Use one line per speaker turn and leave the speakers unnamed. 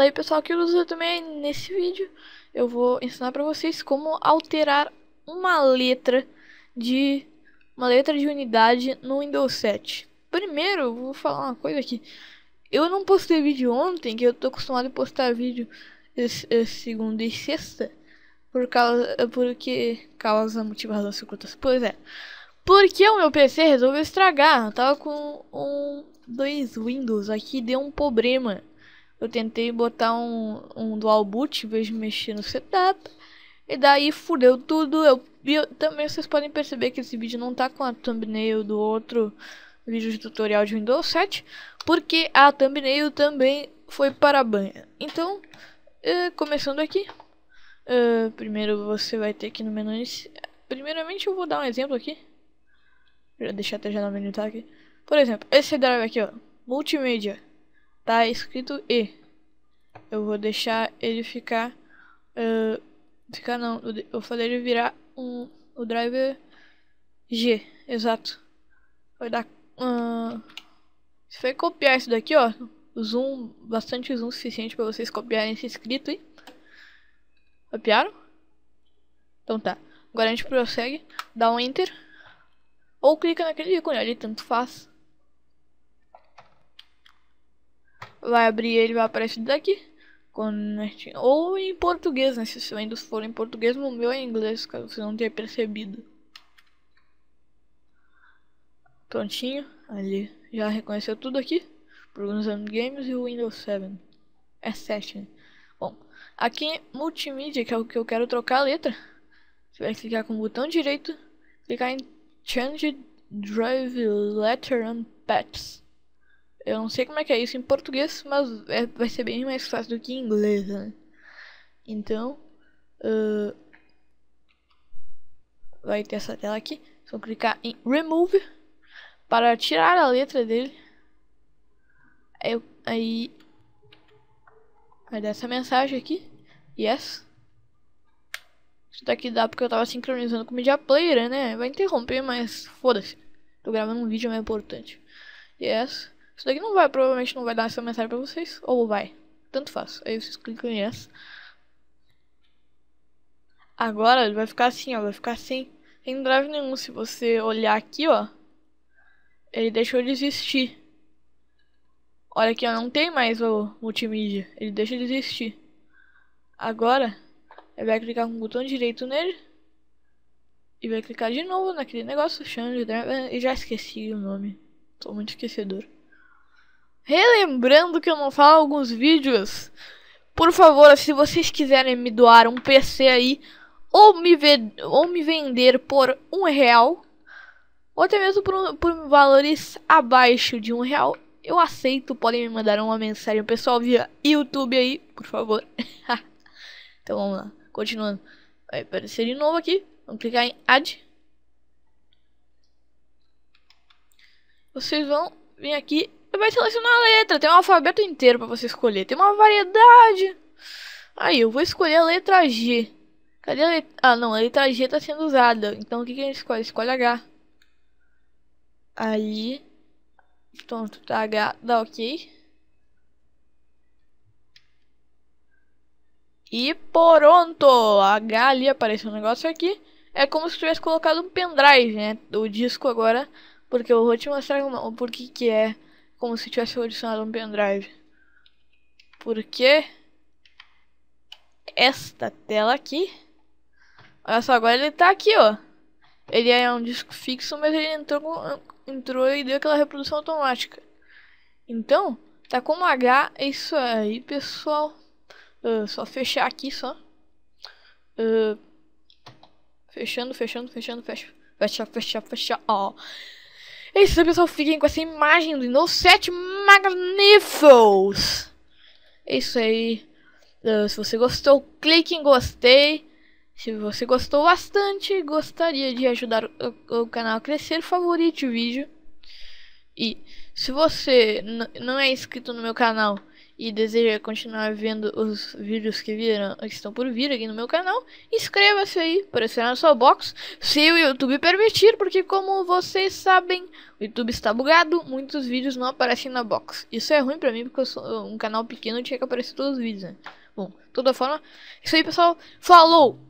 Fala aí pessoal, que eu uso também. Nesse vídeo eu vou ensinar pra vocês como alterar uma letra de uma letra de unidade no Windows 7. Primeiro, vou falar uma coisa aqui. Eu não postei vídeo ontem, que eu tô acostumado a postar vídeo esse, esse segunda e sexta, por causa é porque causa motivação razão Pois é. Porque o meu PC resolveu estragar. Eu tava com um dois Windows aqui deu um problema eu tentei botar um, um dual boot em vez de mexer no setup. E daí fudeu tudo. Eu, eu, também vocês podem perceber que esse vídeo não tá com a thumbnail do outro vídeo de tutorial de Windows 7. Porque a thumbnail também foi para a banha. Então, eh, começando aqui. Uh, primeiro você vai ter aqui no menu Primeiramente eu vou dar um exemplo aqui. Já deixar até já no menu tá aqui. Por exemplo, esse drive aqui, ó. Multimídia. Tá escrito E. Eu vou deixar ele ficar... Uh, ficar não, eu falei ele virar um, o driver G, exato. Vai dar... Uh, ah, se for copiar isso daqui, ó, zoom, bastante zoom suficiente para vocês copiarem esse escrito aí. Copiaram? Então tá. Agora a gente prossegue, dá um enter, ou clica naquele ícone ali, tanto faz. Vai abrir ele, vai aparecer daqui. Ou em português, né? Se ainda for em português, o meu é em inglês, caso você não tenha percebido. Prontinho, ali. Já reconheceu tudo aqui? and Games e Windows 7. É 7, né? Bom, aqui multimídia, que é o que eu quero trocar a letra. Você vai clicar com o botão direito, clicar em Change Drive Letter and Paths. Eu não sei como é que é isso em português, mas é, vai ser bem mais fácil do que em inglês, né? Então, uh, vai ter essa tela aqui. Só clicar em Remove para tirar a letra dele. Aí, aí vai dar essa mensagem aqui. Yes. Isso daqui dá porque eu tava sincronizando com o Media Player, né? Vai interromper, mas foda-se. Tô gravando um vídeo é mais importante. Yes. Isso daqui não vai, provavelmente não vai dar essa mensagem pra vocês, ou vai. Tanto faz. Aí vocês clicam em yes. Agora vai ficar assim, ó, vai ficar assim. Sem drive nenhum, se você olhar aqui, ó, ele deixou de existir. Olha aqui, ó, não tem mais o multimídia, ele deixa de existir. Agora, ele vai clicar com o botão direito nele. E vai clicar de novo naquele negócio, change, né? e já esqueci o nome. Tô muito esquecedor. Relembrando que eu não falo alguns vídeos. Por favor, se vocês quiserem me doar um PC aí, ou me, ou me vender por um real, ou até mesmo por, por valores abaixo de um real, eu aceito. Podem me mandar uma mensagem pessoal via YouTube aí, por favor. então vamos lá, continuando. Vai aparecer de novo aqui. Vamos clicar em Add. Vocês vão vir aqui vai selecionar a letra. Tem um alfabeto inteiro para você escolher. Tem uma variedade. Aí, eu vou escolher a letra G. Cadê a letra... Ah, não. A letra G tá sendo usada. Então, o que, que a gente escolhe? Escolhe H. Aí... Pronto, tá H. Dá ok. E pronto! H ali apareceu um negócio aqui. É como se tivesse colocado um pendrive, né? O disco agora. Porque eu vou te mostrar o que que é como se tivesse adicionado um pendrive. Porque esta tela aqui, olha só, agora ele tá aqui, ó. Ele é um disco fixo, mas ele entrou, entrou e deu aquela reprodução automática. Então, tá como H, é isso aí, pessoal. Uh, só fechar aqui, só. Uh, fechando, fechando, fechando, fecha. Fecha, fecha, fecha, ó. Oh. É isso, pessoal. Fiquem com essa imagem do Windows 7 Magnificos. É isso aí. Uh, se você gostou, clique em gostei. Se você gostou bastante, gostaria de ajudar o, o canal a crescer, favorite o vídeo. E se você não é inscrito no meu canal e deseja continuar vendo os vídeos que viram, que estão por vir aqui no meu canal, inscreva-se aí para assinar na sua box, se o YouTube permitir, porque como vocês sabem, o YouTube está bugado, muitos vídeos não aparecem na box. Isso é ruim para mim, porque eu sou um canal pequeno, e tinha que aparecer todos os vídeos, né? Bom, toda forma, isso aí pessoal, falou!